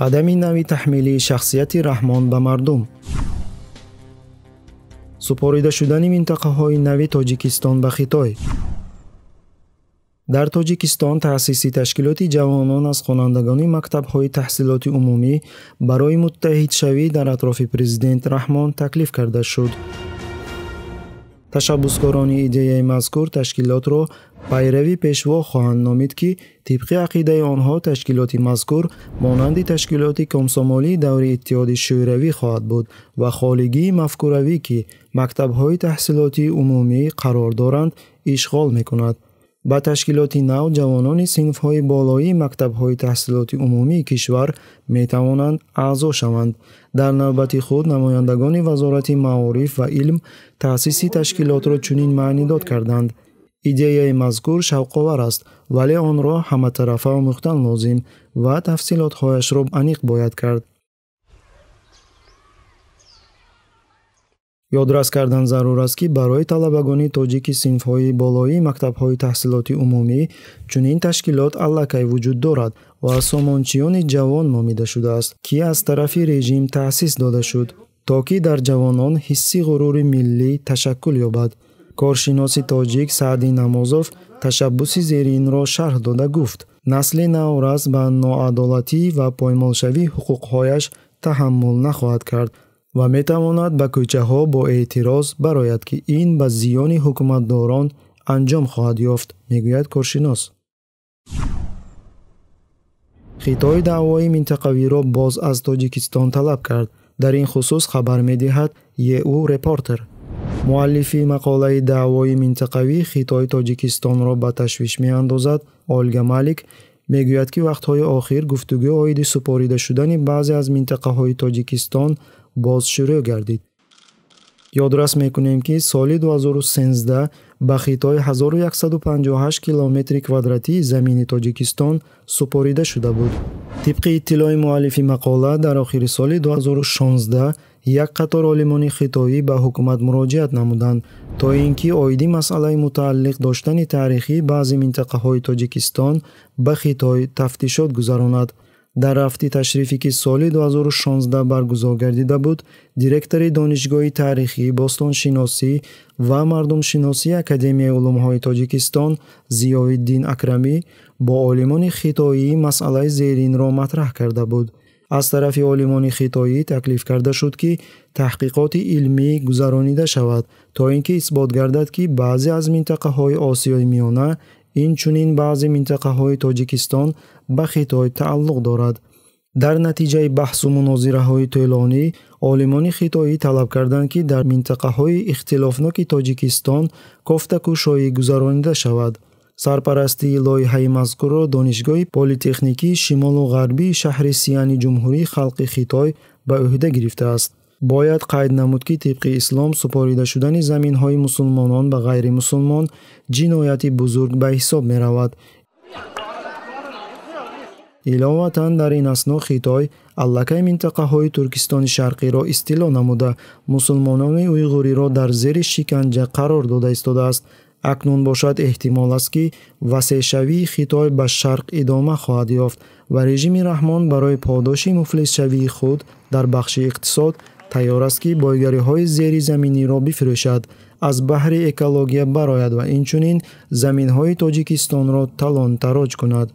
қадами нави таҳмилии шахсияти раҳмон ба мардум супорида шудани минтақаҳои нави тоҷикистон ба хитой дар тоҷикистон таъсиси ташкилоти ҷавонон аз хонандагони мактабҳои таҳсилоти умумӣ барои муттаҳидшавӣ дар атрофи президент раҳмон таклиф карда шуд ташаббускорони идеяи мазкур ташкилотро пайрави пешво хоҳанд номид ки тибқи ақидаи онҳо ташкилоти мазкур монанди ташкилоти комсомолии даври иттиҳоди шӯравӣ хоҳад буд ва холигии мафкуравӣ ки мактабҳои таҳсилоти умумӣ қарор доранд ишғол мекунад ба ташкилоти нав ҷавонони синфҳои болоии мактабҳои таҳсилоти умумии кишвар метавонанд аъзо шаванд дар навбати худ намояндагони вазорати маориф ва илм таъсиси ташкилотро чунин маънидод карданд идеяи мазкур шавқовар аст вале онро ҳаматарафа омӯхтан лозим ва тафсилотҳояшро аниқ бояд кард ёдрас кардан зарур аст ки барои талабагони тоҷики синфҳои болоии мактабҳои таҳсилоти умумӣ чунин ташкилот аллакай вуҷуд дорад ва сомончиёни ҷавон номида шудааст ки аз тарафи режим таъсис дода шуд то ки дар ҷавонон ҳисси ғурури миллӣ ташаккул ёбад коршиноси тоҷик саъди намозов ташаббуси зеринро шарҳ дода гуфт насли наврас ба ноадолатӣ ва поймолшавии ҳуқуқҳояш таҳаммул нахоҳад кард ва метавонад ба кӯчаҳо бо эътироз барояд ки ин ба зиёни ҳукуматдорон анҷом хоҳад ёфт мегӯяд коршинос хитои даъвои минтақавиро боз аз тоҷикистон талаб кард дар ин хусус хабар медиҳад еу репортер муаллифи мақолаи даъвои минтақавӣ хитои тоҷикистонро ба ташвиш меандозад олга малик мегӯяд ки вақтҳои охир гуфтугӯ оиди супорида шудани баъзе аз минтақаҳои тоҷикистон боз шурӯъ гардид ёдрас мекунем ки соли 2013 ба хитои 1158 километри квадратии замини тоҷикистон супорида шуда буд тибқи иттилои муаллифи мақола дар охири соли 2016 як қатор олимони хитоӣ ба ҳукумат муроҷиат намуданд то ин ки оиди масъалаи мутааллиқ доштани таърихи баъзе минтақаҳои тоҷикистон ба хитой тафтишот гузаронад дар рафти ташрифе ки соли 2016 баргузор гардида буд директори донишгоҳи таърихӣ бостоншиносӣ ва мардумшиносии академияи улумҳои тоҷикистон зиёиддин акрамӣ бо олимони хитоӣ масъалаи зеринро матраҳ карда буд аз тарафи олимони хитоӣ таклиф карда шуд ки таҳқиқоти илмӣ гузаронида шавад то ин ки исбот гардад ки баъзе аз минтақаҳои осиёи миёна инчунин баъзе минтақаҳои тоҷикистон ба хитой тааллуқ дорад дар натиҷаи баҳсу мунозираҳои тӯлонӣ олимони хитоӣ талаб карданд ки дар минтақаҳои ихтилофноки тоҷикистон кофтакушоӣ гузаронида шавад сарпарастии лоиҳаи мазкурро донишгоҳи политехникии шимолу ғарбии шаҳри сиани ҷумҳурии халқи хитой ба ӯҳда гирифтааст бояд қайд намуд ки тибқи ислом супорида шудани заминҳои мусулмонон ба ғайримусулмон ҷинояти бузург ба ҳисоб меравад иловатан дар ин асно хитой аллакай минтақаҳои туркистони шарқиро истило намуда мусулмонони уйғуриро дар зери шиканҷа қарор дода истодааст акнун бошад эҳтимол аст ки васеъшавии хитой ба шарқ идома хоҳад ёфт ва режими раҳмон барои подоши муфлисшавии худ дар бахши иқтисод тайёр аст ки бойгариҳои зеризаминиро бифурӯшад аз баҳри экология барояд ва инчунин заминҳои тоҷикистонро талонтароҷ кунад